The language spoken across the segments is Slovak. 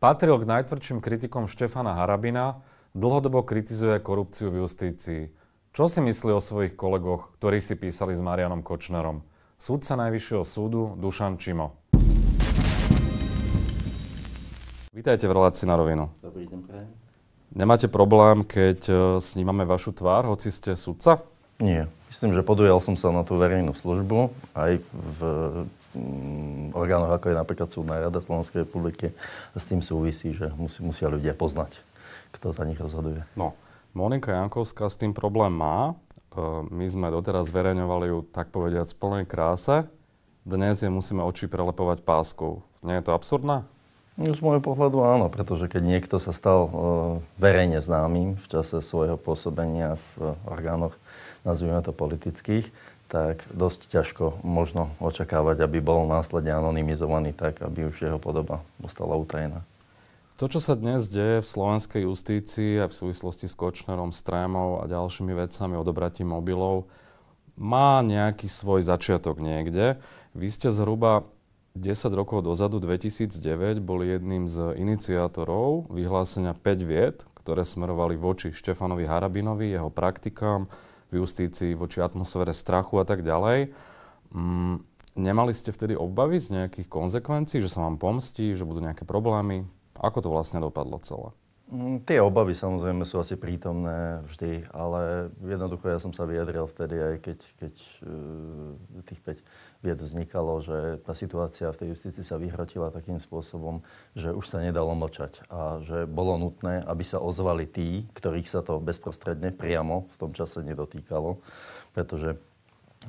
Patril k najtvrdším kritikom Štefana Harabina, dlhodobo kritizuje korupciu v justícii. Čo si myslí o svojich kolegoch, ktorí si písali s Marianom Kočnerom? Súdca Najvyššieho súdu Dušan Čimo. Vítajte v relácii na rovinu. Dobrý deň, Nemáte problém, keď e, snímame vašu tvár, hoci ste sudca? Nie. Myslím, že podujal som sa na tú verejnú službu aj v Mm, orgánoch, ako je napríklad súdna rada Slovenskej republiky, s tým súvisí, že musí, musia ľudia poznať, kto za nich rozhoduje. No, Monika Jankovská s tým problém má. E, my sme doteraz zverejňovali ju, tak povediať, v plnej kráse. Dnes je musíme oči prelepovať páskou. Nie je to absurdné? No, z môjho pohľadu áno, pretože keď niekto sa stal e, verejne známym v čase svojho pôsobenia v orgánoch, nazvime to politických, tak dosť ťažko možno očakávať, aby bol následne anonymizovaný tak, aby už jeho podoba ostala utajená. To, čo sa dnes deje v slovenskej justícii a v súvislosti s Kočnerom, Strémov a ďalšími vecami odobratím mobilov, má nejaký svoj začiatok niekde. Vy ste zhruba 10 rokov dozadu, 2009, boli jedným z iniciátorov vyhlásenia 5 vied, ktoré smerovali voči Štefanovi Harabinovi, jeho praktikám, v justícii voči atmosfére strachu a tak ďalej. Mm, nemali ste vtedy obavy z nejakých konsekvencií, že sa vám pomstí, že budú nejaké problémy? Ako to vlastne dopadlo celé? Mm, tie obavy samozrejme sú asi prítomné vždy, ale jednoducho ja som sa vyjadril vtedy aj keď, keď uh, tých 5 vied vznikalo, že tá situácia v tej justícii sa vyhrotila takým spôsobom, že už sa nedalo mlčať a že bolo nutné, aby sa ozvali tí, ktorých sa to bezprostredne priamo v tom čase nedotýkalo, pretože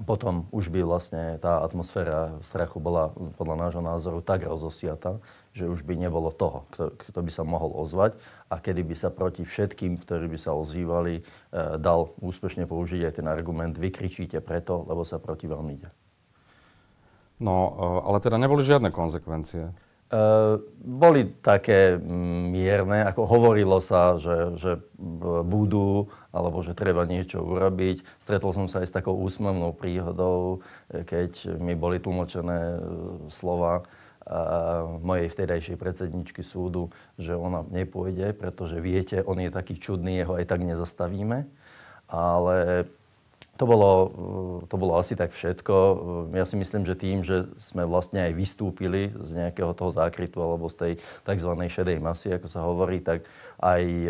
potom už by vlastne tá atmosféra strachu bola podľa nášho názoru tak rozosiata, že už by nebolo toho, kto, kto by sa mohol ozvať a kedy by sa proti všetkým, ktorí by sa ozývali, eh, dal úspešne použiť aj ten argument vykričíte preto, lebo sa proti vám ide. No, eh, ale teda neboli žiadne konsekvencie. Uh, boli také mm, mierne, ako hovorilo sa, že, že budú, alebo že treba niečo urobiť. Stretol som sa aj s takou úsmevnou príhodou, keď mi boli tlmočené slova mojej vtedajšej predsedničky súdu, že ona nepôjde, pretože viete, on je taký čudný, jeho aj tak nezastavíme. Ale to bolo, e, to bolo asi tak všetko. E, ja si myslím, že tým, že sme vlastne aj vystúpili z nejakého toho zákrytu alebo z tej tzv. šedej masy, ako sa hovorí, tak aj e,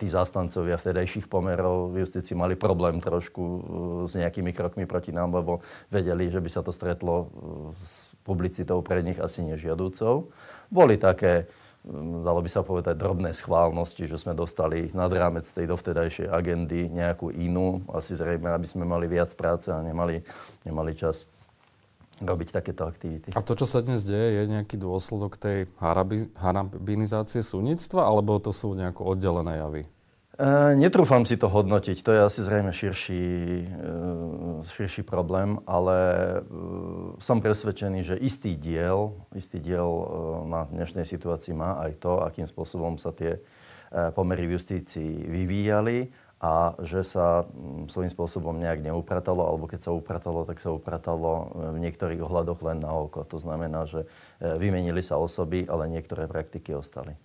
tí zástancovia vtedajších pomerov v justici mali problém trošku e, s nejakými krokmi proti nám, lebo vedeli, že by sa to stretlo s publicitou pre nich asi nežiadúcou. Boli také, mm, dalo by sa povedať, drobné schválnosti, že sme dostali nad rámec tej dovtedajšej agendy nejakú inú, asi zrejme, aby sme mali viac práce a nemali, nemali čas robiť takéto aktivity. A to, čo sa dnes deje, je nejaký dôsledok tej harabinizácie súdnictva, alebo to sú nejako oddelené javy? Eh, netrúfam si to hodnotiť, to je asi zrejme širší, eh, širší problém, ale eh, som presvedčený, že istý diel, istý diel na dnešnej situácii má aj to, akým spôsobom sa tie pomery v justícii vyvíjali a že sa mm, svojím spôsobom nejak neupratalo, alebo keď sa upratalo, tak sa upratalo v niektorých ohľadoch len na oko. To znamená, že vymenili sa osoby, ale niektoré praktiky ostali.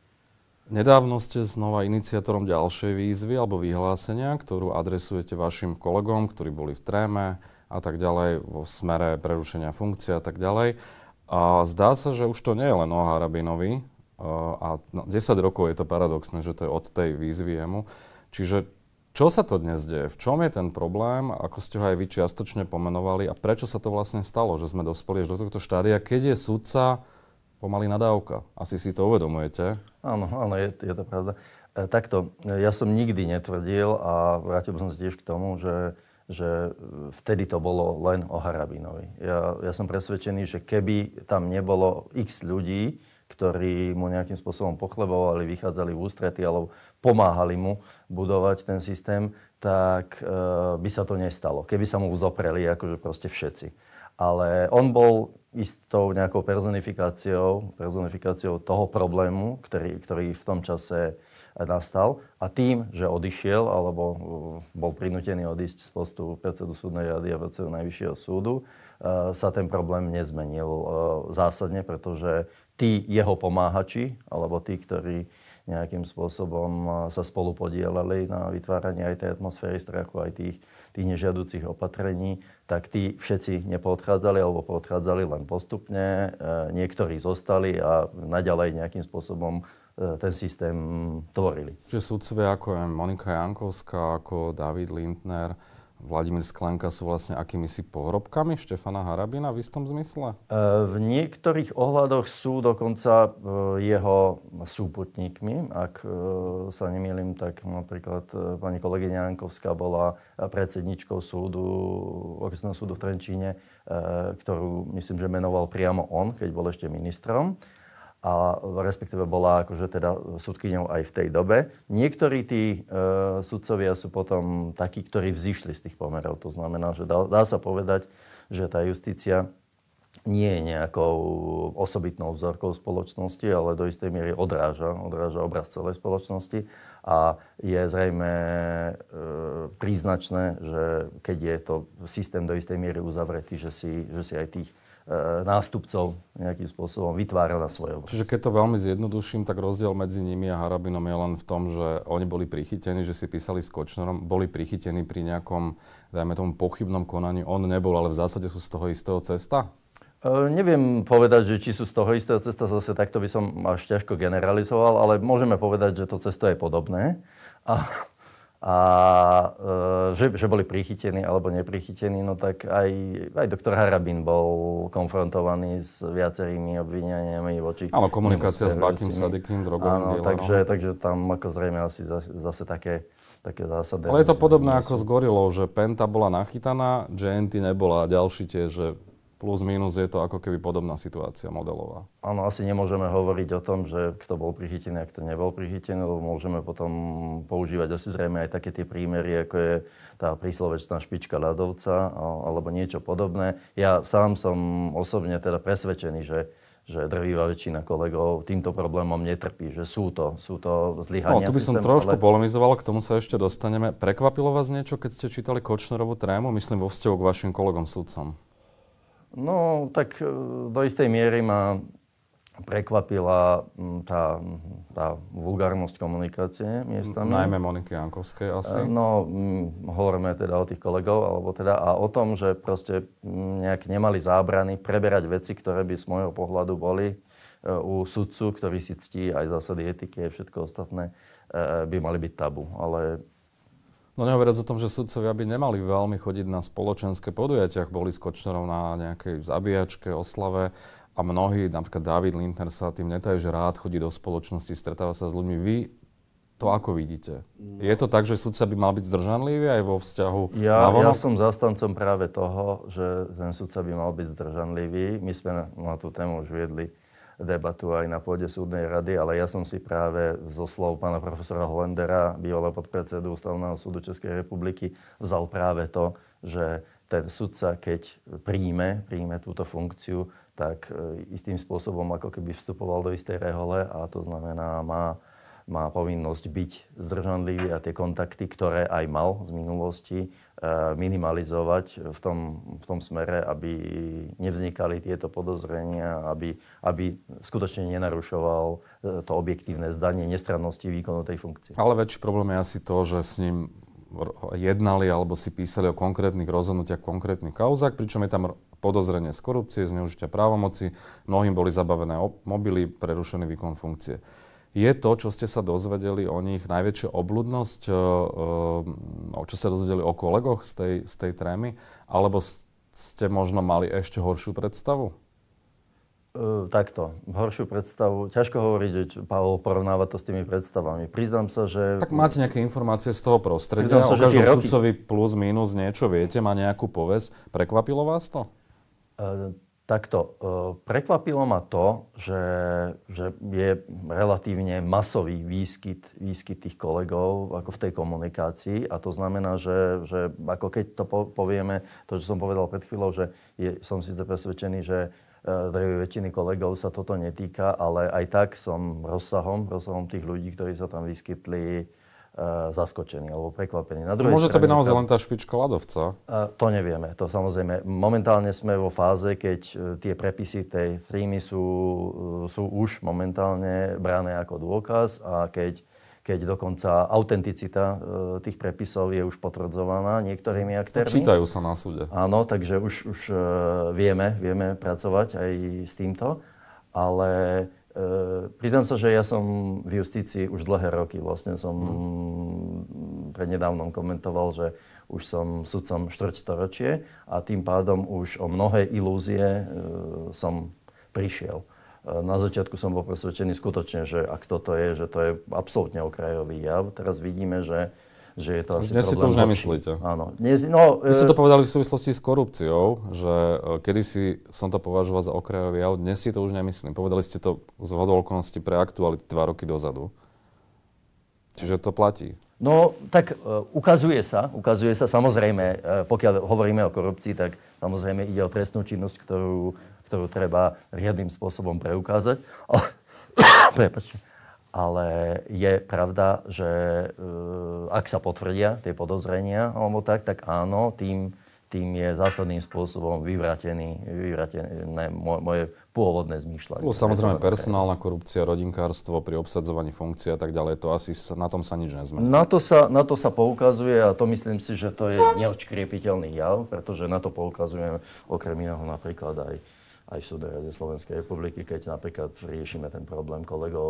Nedávno ste znova iniciátorom ďalšej výzvy alebo vyhlásenia, ktorú adresujete vašim kolegom, ktorí boli v tréme a tak ďalej, vo smere prerušenia funkcie a tak ďalej. A zdá sa, že už to nie je len o Harabinovi e, a 10 no, rokov je to paradoxné, že to je od tej výzvy jemu. Čiže čo sa to dnes deje? V čom je ten problém? Ako ste ho aj vy čiastočne pomenovali? A prečo sa to vlastne stalo, že sme dospeli až do tohto štádia, keď je sudca pomaly nadávka. Asi si to uvedomujete. Áno, áno, je, je to pravda. E, takto, e, ja som nikdy netvrdil a vrátil som sa tiež k tomu, že, že e, vtedy to bolo len o Harabinovi. Ja, ja som presvedčený, že keby tam nebolo x ľudí, ktorí mu nejakým spôsobom pochlebovali, vychádzali v ústrety alebo pomáhali mu budovať ten systém, tak e, by sa to nestalo. Keby sa mu uzopreli akože proste všetci ale on bol istou nejakou personifikáciou, personifikáciou toho problému, ktorý, ktorý v tom čase nastal. A tým, že odišiel, alebo uh, bol prinútený odísť z postu predsedu súdnej rady a predsedu Najvyššieho súdu, uh, sa ten problém nezmenil uh, zásadne, pretože tí jeho pomáhači, alebo tí, ktorí nejakým spôsobom sa spolupodielali na vytváraní aj tej atmosféry strachu, aj tých tých nežiadúcich opatrení, tak tí všetci nepodchádzali alebo podchádzali len postupne. E, niektorí zostali a naďalej nejakým spôsobom e, ten systém tvorili. Čiže sudcovia ako je Monika Jankovská, ako David Lindner, Vladimír Sklenka sú vlastne akýmisi pohrobkami Štefana Harabina v istom zmysle? E, v niektorých ohľadoch sú dokonca e, jeho súputníkmi. Ak e, sa nemýlim, tak napríklad pani kolegyňa Jankovská bola predsedničkou súdu, okresného súdu v Trenčíne, ktorú myslím, že menoval priamo on, keď bol ešte ministrom a respektíve bola akože teda súdkyňou aj v tej dobe. Niektorí tí e, sudcovia sú potom takí, ktorí vzýšli z tých pomerov. To znamená, že dá, dá sa povedať, že tá justícia nie je nejakou osobitnou vzorkou spoločnosti, ale do istej miery odráža, odráža obraz celej spoločnosti a je zrejme e, príznačné, že keď je to systém do istej miery uzavretý, že si, že si aj tých E, nástupcov nejakým spôsobom vytvára na svojom. Čiže keď to veľmi zjednoduším, tak rozdiel medzi nimi a Harabinom je len v tom, že oni boli prichytení, že si písali s Kočnerom, boli prichytení pri nejakom, dajme tomu, pochybnom konaní. On nebol, ale v zásade sú z toho istého cesta? E, neviem povedať, že či sú z toho istého cesta, zase takto by som až ťažko generalizoval, ale môžeme povedať, že to cesto je podobné. A a e, že, že boli prichytení alebo neprichytení, no tak aj, aj doktor Harabin bol konfrontovaný s viacerými obvineniami voči... Áno, komunikácia s Bakim Sadikým, drogovým Áno, takže, takže tam ako zrejme asi zase, zase také, také zásady. Ale je to podobné ako s Gorilou, že Penta bola nachytaná, JNT nebola a ďalší tie, že plus minus je to ako keby podobná situácia modelová. Áno, asi nemôžeme hovoriť o tom, že kto bol prichytený a kto nebol prichytený, lebo môžeme potom používať asi zrejme aj také tie prímery, ako je tá príslovečná špička ľadovca alebo niečo podobné. Ja sám som osobne teda presvedčený, že že drvíva väčšina kolegov týmto problémom netrpí, že sú to, sú to zlyhania. No, tu by som systému, trošku ale... polemizoval, k tomu sa ešte dostaneme. Prekvapilo vás niečo, keď ste čítali Kočnerovú trému, myslím vo vzťahu k vašim kolegom sudcom? No, tak e, do istej miery ma prekvapila tá, tá vulgárnosť komunikácie miestami. Najmä Moniky Jankovskej asi. E, no, hovoríme teda o tých kolegov, alebo teda a o tom, že proste nejak nemali zábrany preberať veci, ktoré by z môjho pohľadu boli e, u sudcu, ktorý si ctí aj zásady etiky a všetko ostatné, by mali byť tabu. Ale No nehovoriac o tom, že sudcovia by nemali veľmi chodiť na spoločenské podujatiach. Boli s Kočnerom na nejakej zabíjačke, oslave a mnohí, napríklad David Lindner sa tým netaje, že rád chodí do spoločnosti, stretáva sa s ľuďmi. Vy to ako vidíte? No. Je to tak, že sudca by mal byť zdržanlivý aj vo vzťahu ja, na Ja som zastancom práve toho, že ten sudca by mal byť zdržanlivý. My sme na, na tú tému už viedli debatu aj na pôde súdnej rady, ale ja som si práve zo slov pána profesora Holendera, bývalého podpredsedu Ústavného súdu Českej republiky, vzal práve to, že ten sudca, keď príjme, príjme túto funkciu, tak e, istým spôsobom ako keby vstupoval do istej rehole a to znamená má má povinnosť byť zdržanlivý a tie kontakty, ktoré aj mal z minulosti, e, minimalizovať v tom, v tom smere, aby nevznikali tieto podozrenia, aby, aby skutočne nenarušoval e, to objektívne zdanie nestrannosti výkonu tej funkcie. Ale väčší problém je asi to, že s ním jednali alebo si písali o konkrétnych rozhodnutiach, konkrétnych kauzách, pričom je tam podozrenie z korupcie, zneužitia právomoci, mnohým boli zabavené mobily, prerušený výkon funkcie je to, čo ste sa dozvedeli o nich, najväčšia obľudnosť, e, e, o čo sa dozvedeli o kolegoch z tej, z tej trémy, alebo ste možno mali ešte horšiu predstavu? Uh, takto, horšiu predstavu. Ťažko hovoriť, Pavel porovnávať to s tými predstavami. Priznám sa, že... Tak máte nejaké informácie z toho prostredia? Priznám sa, o každom roky... sudcovi plus, minus niečo viete, má nejakú povesť. Prekvapilo vás to? Uh, Takto, e, prekvapilo ma to, že, že je relatívne masový výskyt, výskyt tých kolegov ako v tej komunikácii a to znamená, že, že ako keď to povieme, to, čo som povedal pred chvíľou, že je, som síce presvedčený, že e, drevej väčšiny kolegov sa toto netýka, ale aj tak som rozsahom, rozsahom tých ľudí, ktorí sa tam vyskytli, Eh, zaskočení alebo prekvapení. Na no druhej Môže strane, to byť naozaj len tá špička ľadovca? Eh, to nevieme. To samozrejme. Momentálne sme vo fáze, keď eh, tie prepisy tej trímy sú, sú už momentálne brané ako dôkaz a keď, keď dokonca autenticita tých prepisov je už potvrdzovaná niektorými aktérmi. Čítajú sa na súde. Áno, takže už, už vieme, vieme pracovať aj s týmto. Ale E, priznám sa, že ja som v justícii už dlhé roky. Vlastne som hmm. prednedávnom komentoval, že už som sudcom štvrťstoročie a tým pádom už o mnohé ilúzie e, som prišiel. E, na začiatku som bol presvedčený skutočne, že ak toto je, že to je absolútne okrajový jav. Teraz vidíme, že že je to asi Dnes si to už nemyslíte. Áno. Dnes, no, Vy ste e- to povedali v súvislosti s korupciou, že e, kedysi som to považoval za okrajový jav, dnes si to už nemyslím. Povedali ste to z hodou okolností pre aktuality dva roky dozadu. Čiže to platí. No, tak uh, ukazuje sa, ukazuje sa, samozrejme, uh, pokiaľ hovoríme o korupcii, tak samozrejme ide o trestnú činnosť, ktorú, ktorú treba riadným spôsobom preukázať. Ale, prepačte, ale je pravda, že eh, ak sa potvrdia tie podozrenia alebo tak, tak áno, tým, tým je zásadným spôsobom vyvratený, vyvratené moje, moje pôvodné zmýšľanie. Plus samozrejme personálna korupcia, rodinkárstvo pri obsadzovaní funkcií a tak ďalej, to asi sa, na tom sa nič nezmení. Na to sa, na to sa poukazuje a to myslím si, že to je neočkriepiteľný jav, pretože na to poukazujeme okrem iného napríklad aj aj v rade Slovenskej republiky, keď napríklad riešime ten problém kolegov,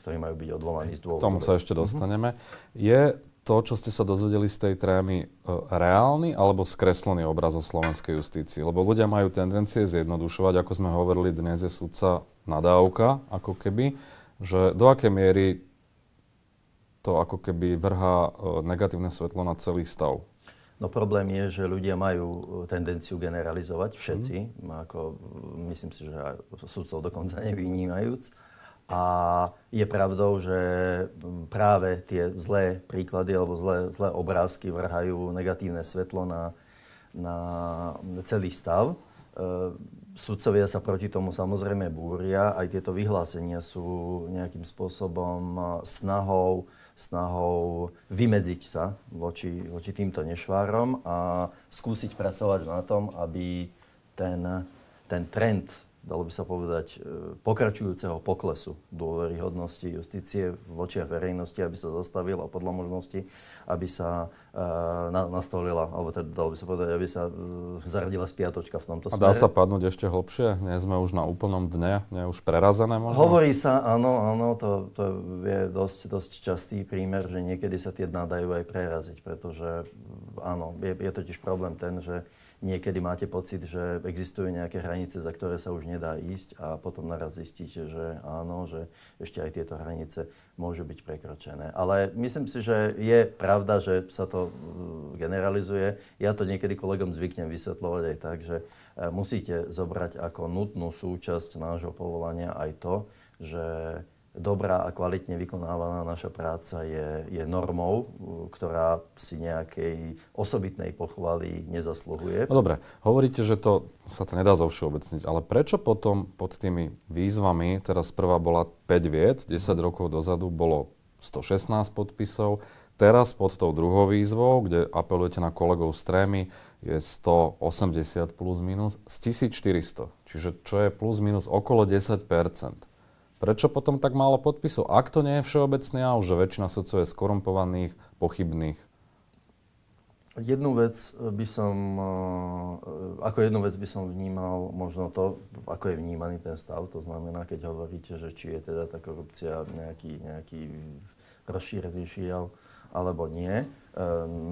ktorí majú byť odvolaní z dôvodu. K tomu sa ešte mhm. dostaneme. Uh-huh. Je to, čo ste sa dozvedeli z tej trémy, e, reálny alebo skreslený obraz o slovenskej justícii? Lebo ľudia majú tendencie zjednodušovať, ako sme hovorili, dnes je sudca nadávka, ako keby, že do akej miery to ako keby vrhá e, negatívne svetlo na celý stav No problém je, že ľudia majú e, tendenciu generalizovať, všetci, mm. ako e, myslím si, že súdcov dokonca nevynímajúc. A je pravdou, že práve tie zlé príklady alebo zlé, zlé obrázky vrhajú negatívne svetlo na, na celý stav. E, sudcovia sa proti tomu samozrejme búria, aj tieto vyhlásenia sú nejakým spôsobom e, snahou snahou vymedziť sa voči, voči týmto nešvárom a skúsiť pracovať na tom, aby ten, ten trend dalo by sa povedať, e, pokračujúceho poklesu dôveryhodnosti justície v očiach verejnosti, aby sa zastavila a podľa možnosti, aby sa uh, nastolila, alebo teda dalo by sa povedať, aby sa uh, zaradila spiatočka v tomto smere. A dá sa padnúť ešte hlbšie? Nie sme už na úplnom dne? Nie už prerazené možno? Hovorí sa, áno, áno, to, to je dosť, dosť častý prímer, že niekedy sa tie dná dajú aj preraziť, pretože áno, je, je totiž problém ten, že niekedy máte pocit, že existujú nejaké hranice, za ktoré sa už nedá ísť a potom naraz zistíte, že áno, že ešte aj tieto hranice môžu byť prekročené. Ale myslím si, že je pravda, že sa to uh, generalizuje. Ja to niekedy kolegom zvyknem vysvetľovať aj tak, že uh, musíte zobrať ako nutnú súčasť nášho povolania aj to, že dobrá a kvalitne vykonávaná naša práca je, je normou, ktorá si nejakej osobitnej pochvaly nezasluhuje. No dobre, hovoríte, že to sa to nedá zovšeobecniť, ale prečo potom pod tými výzvami, teraz prvá bola 5 viet, 10 rokov dozadu bolo 116 podpisov, teraz pod tou druhou výzvou, kde apelujete na kolegov z trémy, je 180 plus minus z 1400. Čiže čo je plus minus okolo 10 Prečo potom tak málo podpisov? Ak to nie je všeobecné a už väčšina sudcov je skorumpovaných, pochybných? Jednu vec by som, eh, ako jednu vec by som vnímal možno to, ako je vnímaný ten stav, to znamená, keď hovoríte, že či je teda tá korupcia nejaký, nejaký rozšírenejší alebo nie. Eh,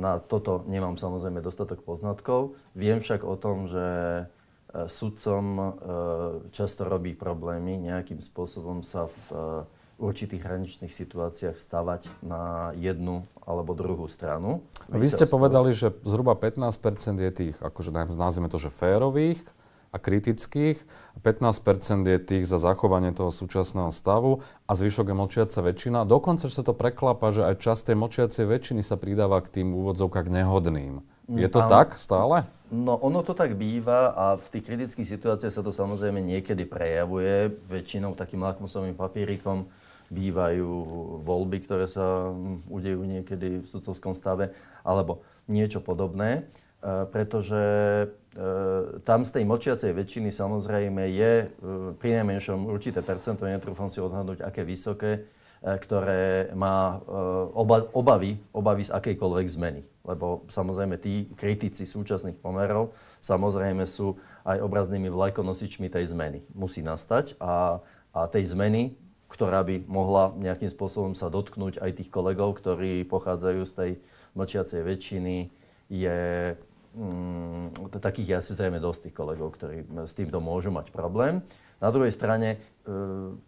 na toto nemám samozrejme dostatok poznatkov. Viem však o tom, že sudcom e, často robí problémy, nejakým spôsobom sa v e, určitých hraničných situáciách stavať na jednu alebo druhú stranu. No, vy, Vy ste povedali, že zhruba 15 je tých, akože nazvime to, že férových a kritických, 15 je tých za zachovanie toho súčasného stavu a zvyšok je močiaca väčšina. Dokonca sa to preklapa, že aj časť tej močiacej väčšiny sa pridáva k tým úvodzovkách nehodným. Mm, je to a, tak stále? No ono to tak býva a v tých kritických situáciách sa to samozrejme niekedy prejavuje. Väčšinou takým lakmusovým papírikom bývajú voľby, ktoré sa mm, udejú niekedy v sudcovskom stave, alebo niečo podobné, e, pretože e, tam z tej močiacej väčšiny samozrejme je e, pri najmenšom určité percento, netrúfam si odhadnúť, aké vysoké, ktoré má obavy, obavy z akejkoľvek zmeny lebo samozrejme tí kritici súčasných pomerov samozrejme sú aj obraznými vlajkonosičmi tej zmeny. Musí nastať a, a tej zmeny, ktorá by mohla nejakým spôsobom sa dotknúť aj tých kolegov, ktorí pochádzajú z tej mlčiacej väčšiny, je mm, takých je asi zrejme dosť tých kolegov, ktorí s týmto môžu mať problém. Na druhej strane e,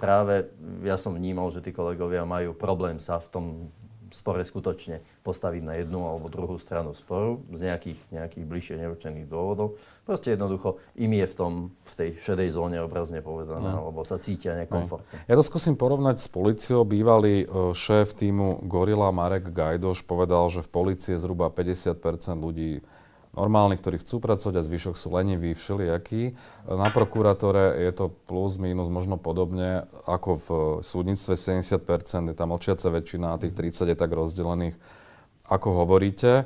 práve ja som vnímal, že tí kolegovia majú problém sa v tom spore skutočne postaviť na jednu alebo druhú stranu sporu z nejakých, nejakých bližšie neurčených dôvodov. Proste jednoducho im je v, tom, v tej šedej zóne obrazne povedané, no. alebo sa cítia nekomfortne. No. Ja to skúsim porovnať s policiou. Bývalý e, šéf týmu Gorila Marek Gajdoš povedal, že v policii je zhruba 50 ľudí normálni, ktorí chcú pracovať a zvyšok sú leniví všelijakí. Na prokurátore je to plus, minus možno podobne ako v súdnictve 70%, je tam očiaca väčšina a tých 30 mhm. je tak rozdelených, ako hovoríte. E,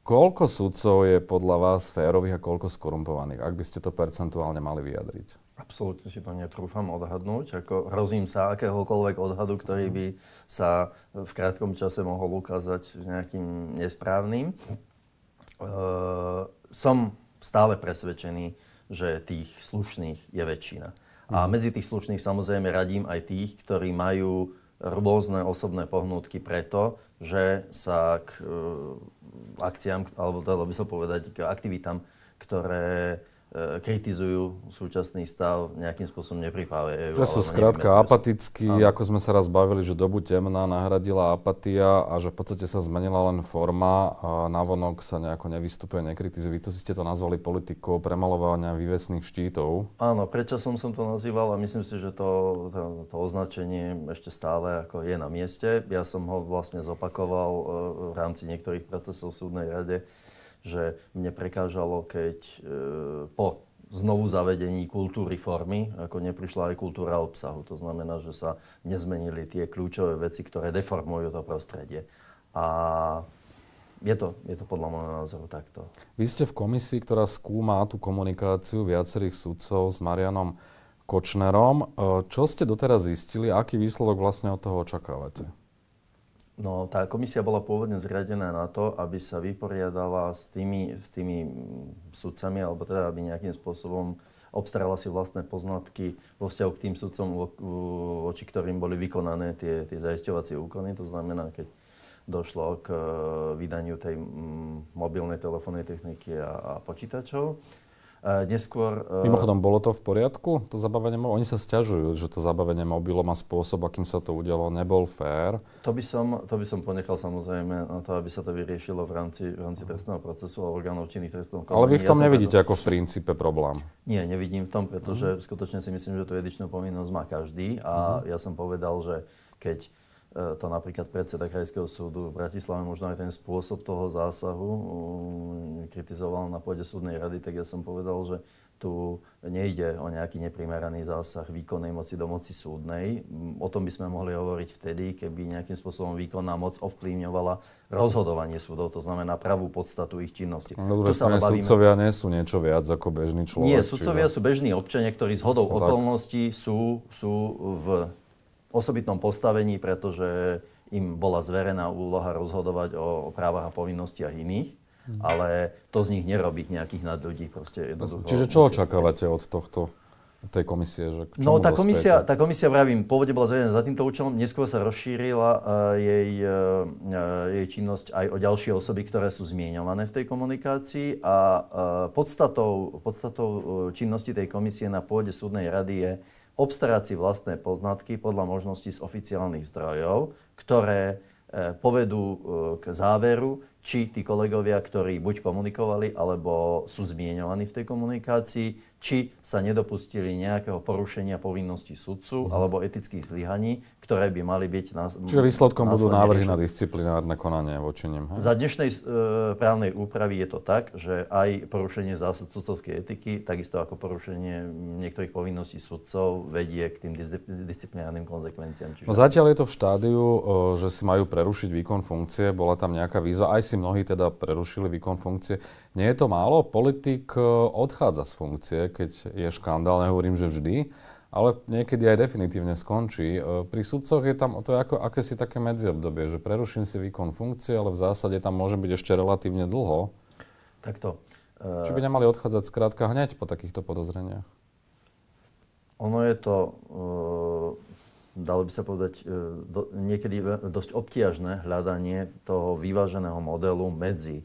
koľko súdcov je podľa vás férových a koľko skorumpovaných, ak by ste to percentuálne mali vyjadriť? Absolútne si to netrúfam odhadnúť. Ako hrozím sa akéhokoľvek odhadu, ktorý mhm. by sa v krátkom čase mohol ukázať nejakým nesprávnym. E, som stále presvedčený, že tých slušných je väčšina. A mhm. medzi tých slušných samozrejme radím aj tých, ktorí majú rôzne osobné pohnútky preto, že sa k e, akciám, alebo dalo teda by sa povedať, k aktivitám, ktoré E, kritizujú súčasný stav, nejakým spôsobom nepripália EU. Že sú skrátka apatickí, áno. ako sme sa raz bavili, že dobu temná nahradila apatia a že v podstate sa zmenila len forma a navonok sa nejako nevystupuje, nekritizuje. Vy to ste to nazvali politikou premalovania vývesných štítov. Áno, prečo som som to nazýval a myslím si, že to, to, to označenie ešte stále ako je na mieste. Ja som ho vlastne zopakoval e, v rámci niektorých procesov v súdnej rade že mne prekážalo, keď e, po znovu zavedení kultúry formy, ako neprišla aj kultúra obsahu. To znamená, že sa nezmenili tie kľúčové veci, ktoré deformujú to prostredie. A je to, je to podľa môjho názoru takto. Vy ste v komisii, ktorá skúma tú komunikáciu viacerých sudcov s Marianom Kočnerom. E, čo ste doteraz zistili aký výsledok vlastne od toho očakávate? No, tá komisia bola pôvodne zriadená na to, aby sa vyporiadala s tými, s tými sudcami, alebo teda aby nejakým spôsobom obstarala si vlastné poznatky vo vzťahu k tým sudcom, voči ktorým boli vykonané tie, tie zaisťovacie úkony. To znamená, keď došlo k eh, vydaniu tej mm, mobilnej telefónnej techniky a, a počítačov, E, neskôr... E, Mimochodom, bolo to v poriadku, to zabavenie mobilom? Oni sa stiažujú, že to zabavenie mobilom a spôsob, akým sa to udialo, nebol fér. To by som, to by som ponechal samozrejme na to, aby sa to vyriešilo v rámci, v rámci trestného procesu a orgánov činných trestov. Ale vy v tom ja nevidíte ako v princípe problém? Nie, nevidím v tom, pretože uh-huh. skutočne si myslím, že tú edičnú povinnosť má každý a uh-huh. ja som povedal, že keď E, to napríklad predseda Krajského súdu v Bratislave možno aj ten spôsob toho zásahu um, kritizoval na pôde súdnej rady, tak ja som povedal, že tu nejde o nejaký neprimeraný zásah výkonnej moci do moci súdnej. Mm, o tom by sme mohli hovoriť vtedy, keby nejakým spôsobom výkonná moc ovplyvňovala rozhodovanie súdov, to znamená pravú podstatu ich činnosti. Na druhej strane bavíme... sudcovia nie sú niečo viac ako bežný človek. Nie, sudcovia čiže... sú bežní občania, ktorí z hodou okolností sú, sú v osobitnom postavení, pretože im bola zverená úloha rozhodovať o, o právach a povinnostiach iných, hmm. ale to z nich nerobí nejakých nadľudí. Proste Čiže čo očakávate od tohto? tej komisie? Že k no tá komisia, tá komisia, vravím, pôvodne bola zvedená za týmto účelom, neskôr sa rozšírila uh, jej, uh, jej činnosť aj o ďalšie osoby, ktoré sú zmienované v tej komunikácii a uh, podstatou, podstatou činnosti tej komisie na pôde súdnej rady je obstarať si vlastné poznatky podľa možností z oficiálnych zdrojov, ktoré e, povedú e, k záveru, či tí kolegovia, ktorí buď komunikovali, alebo sú zmienovaní v tej komunikácii, či sa nedopustili nejakého porušenia povinnosti sudcu mm. alebo etických zlyhaní, ktoré by mali byť... Nás, Čiže výsledkom budú návrhy na disciplinárne konanie voči nim. Za dnešnej e, právnej úpravy je to tak, že aj porušenie zásad sudcovskej etiky, takisto ako porušenie niektorých povinností sudcov, vedie k tým disciplinárnym konzekvenciám. Čiže... No zatiaľ je to v štádiu, e, že si majú prerušiť výkon funkcie. Bola tam nejaká výzva, aj si mnohí teda prerušili výkon funkcie. Nie je to málo? Politik e, odchádza z funkcie, keď je škandál, nehovorím, že vždy, ale niekedy aj definitívne skončí. E, pri sudcoch je tam to je ako akési také medziobdobie, že preruším si výkon funkcie, ale v zásade tam môže byť ešte relatívne dlho. Takto. E, Či by nemali odchádzať skrátka hneď po takýchto podozreniach? Ono je to, e, dalo by sa povedať, niekedy dosť obtiažné hľadanie toho vyváženého modelu medzi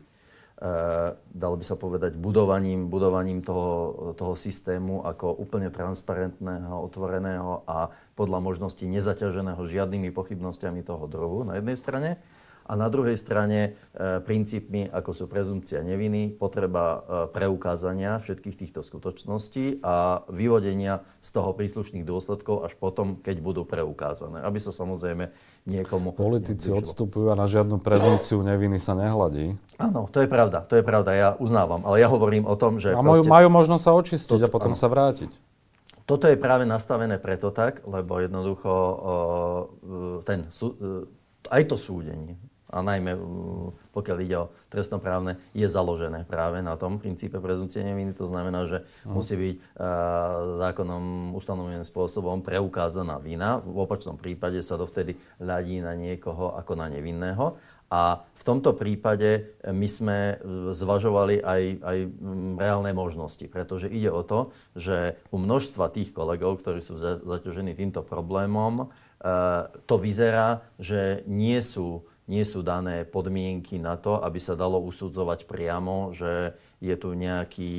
Eh, dalo by sa povedať, budovaním, budovaním toho, toho systému ako úplne transparentného, otvoreného a podľa možností nezaťaženého žiadnymi pochybnosťami toho druhu na jednej strane a na druhej strane e, princípmi, ako sú prezumcia neviny, potreba e, preukázania všetkých týchto skutočností a vyvodenia z toho príslušných dôsledkov až potom, keď budú preukázané. Aby sa samozrejme niekomu... Politici nevyšlo. odstupujú a na žiadnu prezumciu neviny sa nehladí. Áno, to je pravda, to je pravda, ja uznávam, ale ja hovorím o tom, že... A majú, proste... majú možnosť sa očistiť to, a potom áno. sa vrátiť. Toto je práve nastavené preto tak, lebo jednoducho uh, ten, e, aj to súdenie, a najmä mm, pokiaľ ide o trestnoprávne, je založené práve na tom princípe prezumcie neviny. To znamená, že musí byť uh, zákonom ustanoveným spôsobom preukázaná vina. V opačnom prípade sa dovtedy hľadí na niekoho ako na nevinného. A v tomto prípade eh, my sme eh, zvažovali aj, aj mm, reálne možnosti, pretože ide o to, že u množstva tých kolegov, ktorí sú zaťažení týmto problémom, to vyzerá, že nie sú nie sú dané podmienky na to, aby sa dalo usudzovať priamo, že je tu nejaký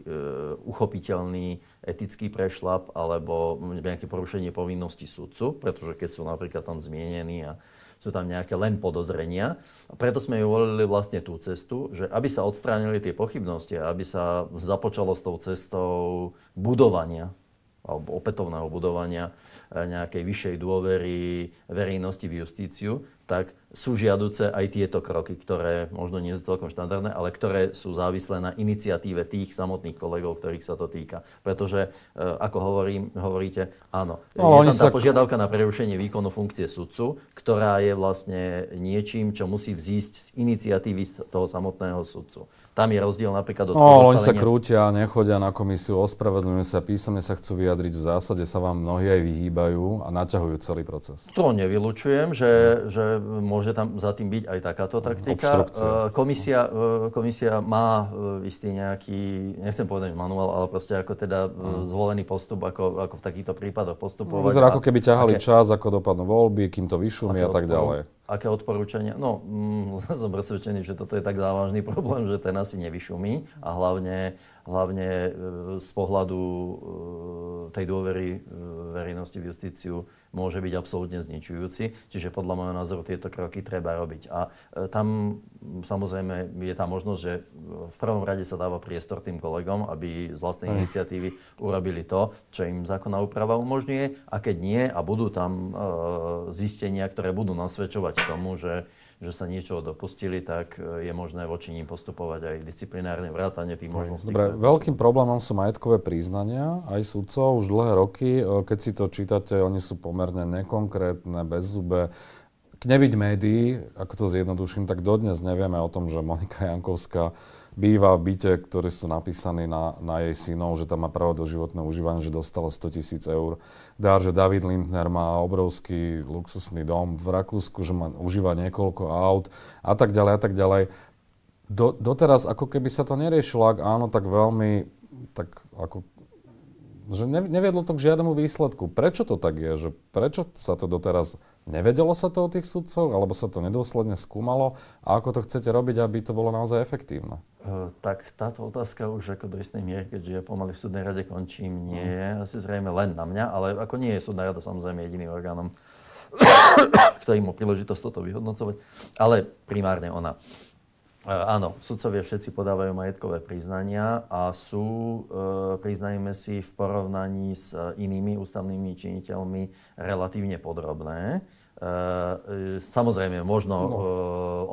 e, uchopiteľný etický prešlap alebo nejaké porušenie povinnosti sudcu, pretože keď sú napríklad tam zmienení a sú tam nejaké len podozrenia. A preto sme ju volili vlastne tú cestu, že aby sa odstránili tie pochybnosti, aby sa započalo s tou cestou budovania alebo opätovného budovania e, nejakej vyššej dôvery verejnosti v justíciu, tak sú žiaduce aj tieto kroky, ktoré možno nie sú celkom štandardné, ale ktoré sú závislé na iniciatíve tých samotných kolegov, ktorých sa to týka. Pretože, e, ako hovorím, hovoríte, áno, no, je tam tá sa... požiadavka na prerušenie výkonu funkcie sudcu, ktorá je vlastne niečím, čo musí vzísť z iniciatívy toho samotného sudcu. Tam je rozdiel napríklad od no, Oni sa krútia, nechodia na komisiu, ospravedlňujú sa, písomne sa chcú vyjadriť. V zásade sa vám mnohí aj vyhýbajú a naťahujú celý proces. To nevylučujem, že, že môže tam za tým byť aj takáto taktika. E, komisia, e, komisia má e, istý nejaký, nechcem povedať manuál, ale proste ako teda mhm. zvolený postup, ako, ako v takýchto prípadoch postupovať. Vyzerá ako keby ťahali okay. čas, ako dopadnú voľby, kým to vyšumie a tak ďalej aké odporúčania? No, mm, som presvedčený, že toto je tak závažný problém, že ten asi nevyšumí a hlavne, hlavne e, z pohľadu e, tej dôvery e, verejnosti v justíciu môže byť absolútne zničujúci. Čiže podľa môjho názoru tieto kroky treba robiť. A e, tam samozrejme je tá možnosť, že e, v prvom rade sa dáva priestor tým kolegom, aby z vlastnej hm. iniciatívy urobili to, čo im zákonná úprava umožňuje. A keď nie, a budú tam e, zistenia, ktoré budú nasvedčovať tomu, že že sa niečoho dopustili, tak e, je možné voči ním postupovať aj disciplinárne vrátanie tých možností. Dobre, ktoré... veľkým problémom sú majetkové priznania aj súdcov už dlhé roky. E, keď si to čítate, oni sú pomerne nekonkrétne, zube. K nebyť médií, ako to zjednoduším, tak dodnes nevieme o tom, že Monika Jankovská býva v byte, ktoré sú napísaní na, na jej synov, že tam má právo do životného užívania, že dostala 100 tisíc eur dar, že David Lindner má obrovský luxusný dom v Rakúsku, že má, užíva niekoľko aut a tak ďalej a tak ďalej. Do, doteraz ako keby sa to neriešilo, ak áno, tak veľmi, tak ako, že neviedlo to k žiadnemu výsledku. Prečo to tak je? Že prečo sa to doteraz Nevedelo sa to o tých sudcov, alebo sa to nedôsledne skúmalo? A ako to chcete robiť, aby to bolo naozaj efektívne? Uh, tak táto otázka už ako do istej miery, keďže ja pomaly v súdnej rade končím, nie no. je mm. asi zrejme len na mňa, ale ako nie je súdna rada samozrejme jediným orgánom, ktorý mu príležitosť toto vyhodnocovať, ale primárne ona. E, áno, sudcovia všetci podávajú majetkové priznania a sú, e, priznajme si, v porovnaní s e, inými ústavnými činiteľmi relatívne podrobné. E, e, samozrejme, možno no,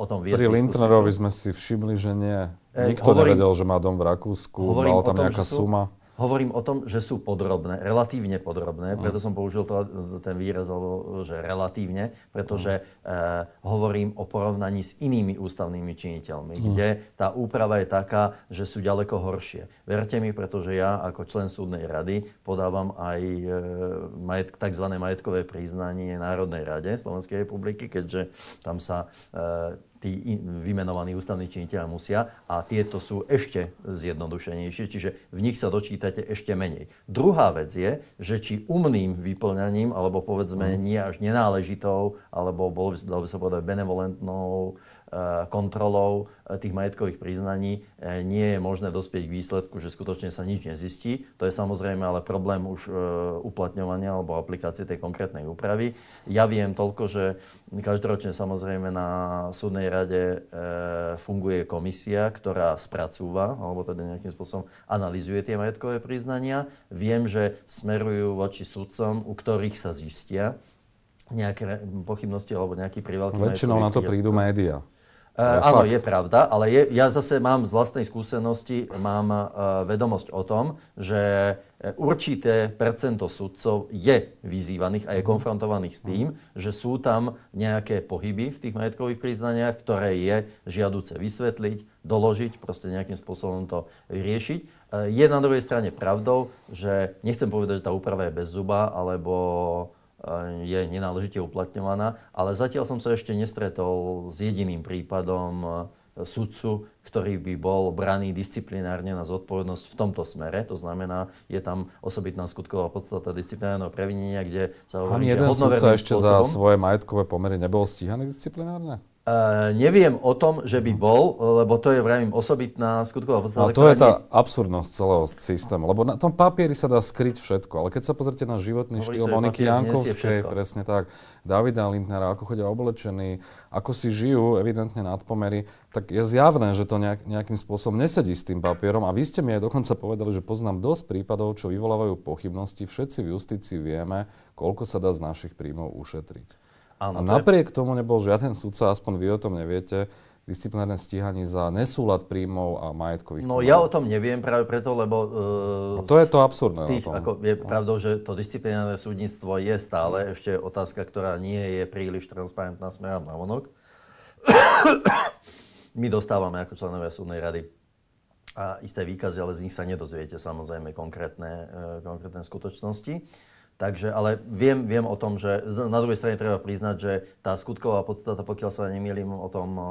e, o tom vie. Pri Lintnerovi sme si všimli, že nie. Nikto hovorím, nevedel, že má dom v Rakúsku, bola tam nejaká sú, suma. Hovorím o tom, že sú podrobné, relatívne podrobné, preto som použil to, ten výraz, alebo že relatívne, pretože no. e, hovorím o porovnaní s inými ústavnými činiteľmi, no. kde tá úprava je taká, že sú ďaleko horšie. Verte mi, pretože ja ako člen súdnej rady podávam aj e, majet, tzv. majetkové priznanie Národnej rade Slovenskej republiky, keďže tam sa E, tí vymenovaní ústavní činiteľa musia a tieto sú ešte zjednodušenejšie, čiže v nich sa dočítate ešte menej. Druhá vec je, že či umným vyplňaním, alebo povedzme mhm. nie až nenáležitou, alebo bolo by, dalo by sa povedať benevolentnou Eh, kontrolou eh, tých majetkových priznaní eh, nie je možné dospieť k výsledku, že skutočne sa nič nezistí. To je samozrejme ale problém už uplatňovania alebo aplikácie tej konkrétnej úpravy. Ja viem toľko, že každoročne samozrejme na súdnej rade funguje komisia, ktorá spracúva alebo teda nejakým spôsobom analizuje tie majetkové priznania. Viem, že smerujú voči sudcom, u ktorých sa zistia nejaké pochybnosti alebo nejaký priveľký Väčšinou na to prídu médiá. Uh, áno, fakt. je pravda, ale je, ja zase mám z vlastnej skúsenosti, mám uh, vedomosť o tom, že určité percento sudcov je vyzývaných a je mhm. konfrontovaných s tým, mhm. že sú tam nejaké pohyby v tých majetkových priznaniach, ktoré je žiaduce vysvetliť, doložiť, proste nejakým spôsobom to riešiť. Je na druhej strane pravdou, že nechcem povedať, že tá úprava je bez zuba, alebo Eh, je nenáležite uplatňovaná, ale zatiaľ som sa ešte nestretol s jediným prípadom eh, sudcu, ktorý by bol braný disciplinárne na zodpovednosť v tomto smere. To znamená, je tam osobitná skutková podstata disciplinárneho previnenia, kde sa hovorí, Ani jeden sudca ešte spôsobom, za svoje majetkové pomery nebol stíhaný disciplinárne? Uh, neviem o tom, že by bol, lebo to je, vrajím osobitná skutková podstata. No to je tá nie... absurdnosť celého systému, lebo na tom papieri sa dá skryť všetko, ale keď sa pozrite na životný Hovorí štýl Moniky Jankovskej, presne tak, Davida Lindnera, ako chodia oblečení, ako si žijú evidentne nadpomery, tak je zjavné, že to nejak, nejakým spôsobom nesedí s tým papierom a vy ste mi aj dokonca povedali, že poznám dosť prípadov, čo vyvolávajú pochybnosti, všetci v justícii vieme, koľko sa dá z našich príjmov ušetriť. Áno, a napriek je... tomu nebol žiaden sudca, aspoň vy o tom neviete, disciplinárne stíhanie za nesúlad príjmov a majetkových No príjmov. ja o tom neviem práve preto, lebo... Uh, no to je to absurdné. Tých, Ako je no. pravdou, že to disciplinárne súdnictvo je stále ešte otázka, ktorá nie je príliš transparentná smerom na vonok. My dostávame ako členovia súdnej rady a isté výkazy, ale z nich sa nedozviete samozrejme konkrétne, uh, konkrétne skutočnosti. Uh, Takže, ale viem, viem o tom, že na druhej strane treba priznať, že tá skutková podstata, pokiaľ sa nemýlim o tom um,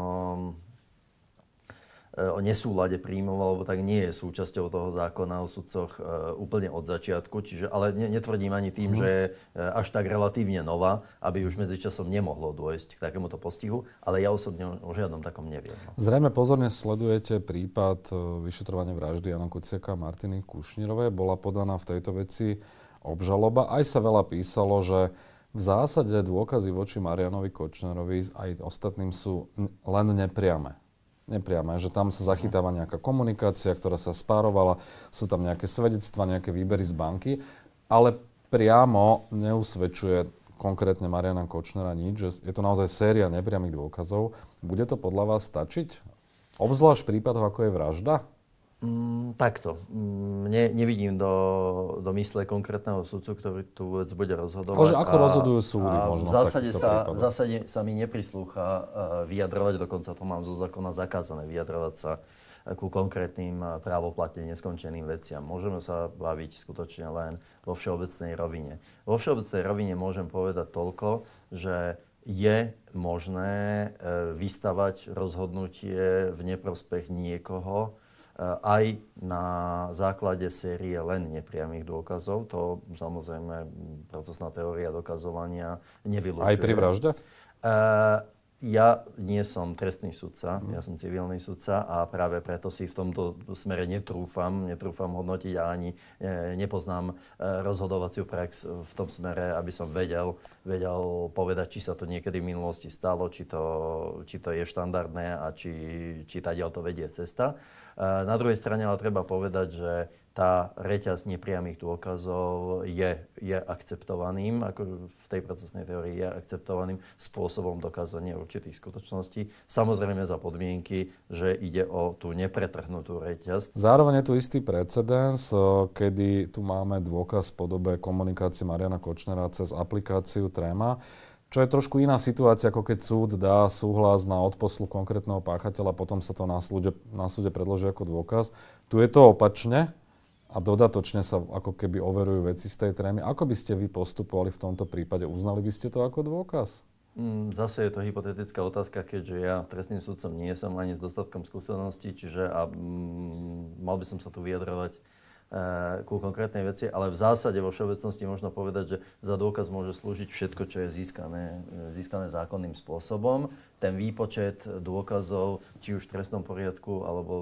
e, o nesúlade príjmov alebo tak nie je súčasťou toho zákona o sudcoch e, úplne od začiatku. Čiže, ale netvrdím ani tým, mm. že je e, až tak relatívne nová, aby už medzičasom nemohlo dôjsť k takémuto postihu, ale ja osobne o žiadnom takom neviem. No. Zrejme pozorne sledujete prípad vyšetrovania vraždy Jana Kuciaka a Martiny Kušnírovej. Bola podaná v tejto veci obžaloba. Aj sa veľa písalo, že v zásade dôkazy voči Marianovi Kočnerovi aj ostatným sú len nepriame nepriame, že tam sa zachytáva nejaká komunikácia, ktorá sa spárovala, sú tam nejaké svedectva, nejaké výbery z banky, ale priamo neusvedčuje konkrétne Mariana Kočnera nič, že je to naozaj séria nepriamých dôkazov. Bude to podľa vás stačiť? Obzvlášť prípadov, ako je vražda, Mm, takto. Mm, ne, nevidím do, do mysle konkrétneho súdcu, ktorý tu vôbec bude rozhodovať. Kože, ako a, rozhodujú súdy a možno v zásade, sa, v zásade sa mi neprislúcha e, vyjadrovať, dokonca to mám zo zákona zakázané, vyjadrovať sa ku konkrétnym e, právoplatne neskončeným veciam. Môžeme sa baviť skutočne len vo všeobecnej rovine. Vo všeobecnej rovine môžem povedať toľko, že je možné e, vystavať rozhodnutie v neprospech niekoho, Eh, aj na základe série len nepriamých dôkazov. To samozrejme procesná teória dokazovania nevylučuje. Aj pri vražde? Eh, ja nie som trestný sudca, mhm. ja som civilný sudca a práve preto si v tomto smere netrúfam, netrúfam hodnotiť a ani eh, nepoznám rozhodovaciu prax v tom smere, aby som vedel, vedel povedať, či sa to niekedy v minulosti stalo, či to, či to je štandardné a či, či tá to vedie cesta. Eh, na druhej strane ale treba povedať, že tá reťaz nepriamých dôkazov je, je akceptovaným, ako v tej procesnej teórii je akceptovaným spôsobom dokázania určitých skutočností. Samozrejme za podmienky, že ide o tú nepretrhnutú reťaz. Zároveň je tu istý precedens, eh, kedy tu máme dôkaz v podobe komunikácie Mariana Kočnera cez aplikáciu Trema, čo je trošku iná situácia, ako keď súd dá súhlas na odposlu konkrétneho páchateľa, potom sa to na súde, na súde predloží ako dôkaz. Tu je to opačne a dodatočne sa ako keby overujú veci z tej trémy. Ako by ste vy postupovali v tomto prípade? Uznali by ste to ako dôkaz? Mm, zase je to hypotetická otázka, keďže ja trestným sudcom nie som ani s dostatkom skúseností, čiže a, mm, mal by som sa tu vyjadrovať Eh, ku konkrétnej veci, ale v zásade vo všeobecnosti možno povedať, že za dôkaz môže slúžiť všetko, čo je získané, eh, získané zákonným spôsobom. Ten výpočet dôkazov, či už v trestnom poriadku alebo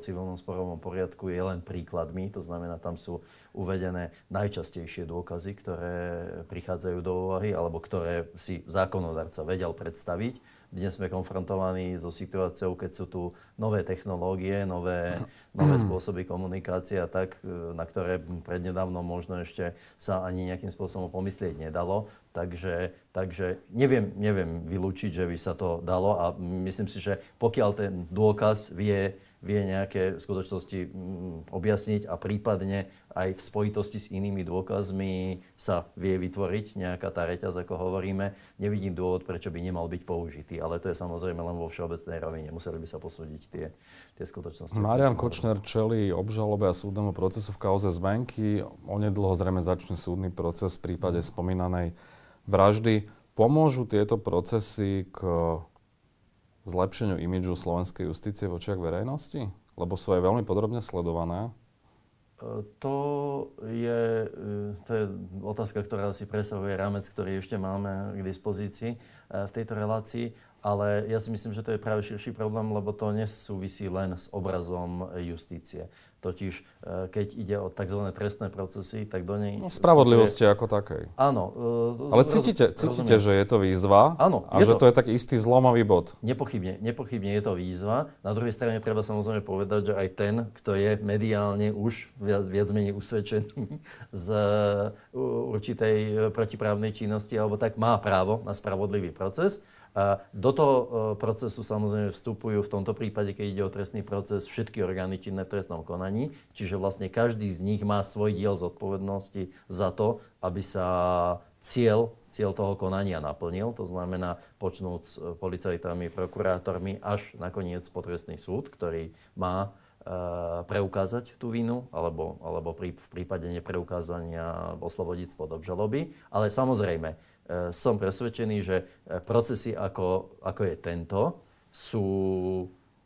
v eh, civilnom sporovom poriadku, je len príkladmi. To znamená, tam sú uvedené najčastejšie dôkazy, ktoré prichádzajú do úvahy alebo ktoré si zákonodarca vedel predstaviť dnes sme konfrontovaní so situáciou, keď sú tu nové technológie, nové, nové mm. spôsoby komunikácie a tak, e, na ktoré prednedávno možno ešte sa ani nejakým spôsobom pomyslieť nedalo. Takže, takže neviem, neviem vylúčiť, že by sa to dalo a myslím si, že pokiaľ ten dôkaz vie vie nejaké skutočnosti mm, objasniť a prípadne aj v spojitosti s inými dôkazmi sa vie vytvoriť nejaká tá reťaz, ako hovoríme. Nevidím dôvod, prečo by nemal byť použitý, ale to je samozrejme len vo všeobecnej rovine. Museli by sa posúdiť tie, tie skutočnosti. Marian Kočner čelí obžalobe a súdnemu procesu v kauze zvenky. Onedlho zrejme začne súdny proces v prípade mm. spomínanej vraždy. Pomôžu tieto procesy k zlepšeniu imidžu slovenskej justície v očiach verejnosti? Lebo sú aj veľmi podrobne sledované. E, to je, e, to je otázka, ktorá si presahuje rámec, ktorý ešte máme k dispozícii e, v tejto relácii, ale ja si myslím, že to je práve širší problém, lebo to nesúvisí len s obrazom justície. Totiž e, keď ide o tzv. trestné procesy, tak do nej... No, spravodlivosti je... ako takej. Áno. Uh, Ale cítite, roz, cítite že je to výzva Áno, a je že to. to je tak istý zlomový bod. Nepochybne, nepochybne je to výzva. Na druhej strane treba samozrejme povedať, že aj ten, kto je mediálne už viac, viac menej usvedčený z e, určitej protiprávnej činnosti, alebo tak má právo na spravodlivý proces. A eh, do toho eh, procesu samozrejme vstupujú v tomto prípade, keď ide o trestný proces, všetky orgány činné v trestnom konaní, čiže vlastne každý z nich má svoj diel zodpovednosti za to, aby sa cieľ, cieľ toho konania naplnil, to znamená počnúť s eh, policajtami, prokurátormi až nakoniec potrestný súd, ktorý má preukázať tú vinu, alebo, alebo pri, v prípade nepreukázania oslobodiť spod obžaloby. Ale samozrejme, E, som presvedčený, že e, procesy ako, ako je tento sú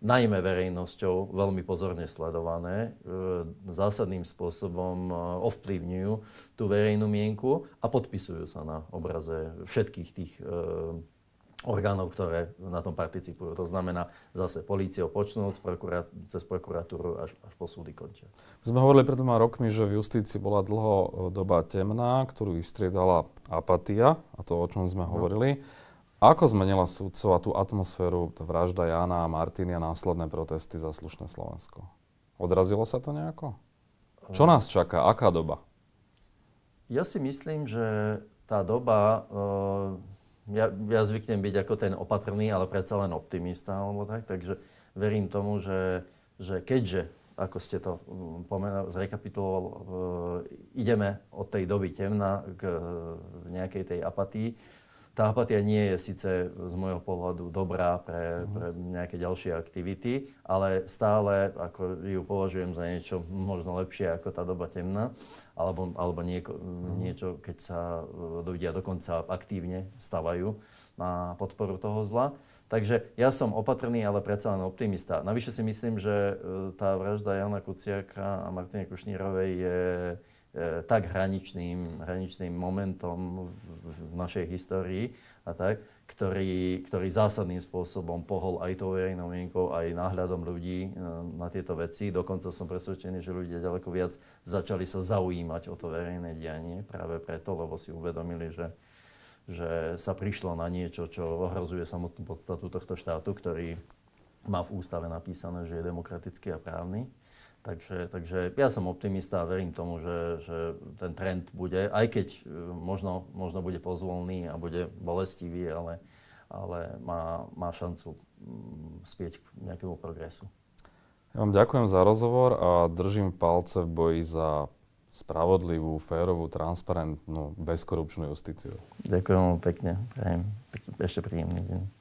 najmä verejnosťou veľmi pozorne sledované, e, zásadným spôsobom ovplyvňujú tú verejnú mienku a podpisujú sa na obraze všetkých tých orgánov, ktoré na tom participujú. To znamená zase políciou počnúť cez prokuratúru až, až po súdy končia. My sme hovorili pred dvoma rokmi, že v justícii bola dlho e, doba temná, ktorú vystriedala apatia a to, o čom sme no. hovorili. Ako zmenila súdcov a tú atmosféru tá vražda Jana a Martiny a následné protesty za slušné Slovensko? Odrazilo sa to nejako? Čo ehm. nás čaká? Aká doba? Ja si myslím, že tá doba Uh ja, ja zvyknem byť ako ten opatrný, ale predsa len optimista alebo tak, takže verím tomu, že, že keďže, ako ste to mm, pomena- zrekapituloval, e, ideme od tej doby temna k e, nejakej tej apatii, tá apatia nie je síce z môjho pohľadu dobrá pre, mhm. pre nejaké ďalšie aktivity, ale stále ako ju považujem za niečo možno lepšie ako tá doba temná, alebo, alebo nieko, mhm. niečo, keď sa e, ľudia dokonca aktívne stavajú na podporu toho zla. Takže ja som opatrný, ale predsa len optimista. Navyše si myslím, že e, tá vražda Jana Kuciaka a Martine Kušnírovej je E, tak hraničným, hraničným momentom v, v našej histórii a tak, ktorý, ktorý zásadným spôsobom pohol aj tou verejnou mienkou, aj náhľadom ľudí e, na tieto veci. Dokonca som presvedčený, že ľudia ďaleko viac začali sa zaujímať o to verejné dianie práve preto, lebo si uvedomili, že, že sa prišlo na niečo, čo ohrozuje samotnú podstatu tohto štátu, ktorý má v ústave napísané, že je demokratický a právny. Takže, takže ja som optimista a verím tomu, že, že ten trend bude, aj keď e, možno, možno bude pozvolný a bude bolestivý, ale, ale má, má šancu mm, spieť k nejakému progresu. Ja vám ďakujem za rozhovor a držím palce v boji za spravodlivú, férovú, transparentnú, bezkorupčnú justíciu. Ďakujem pekne. ešte príjemný deň.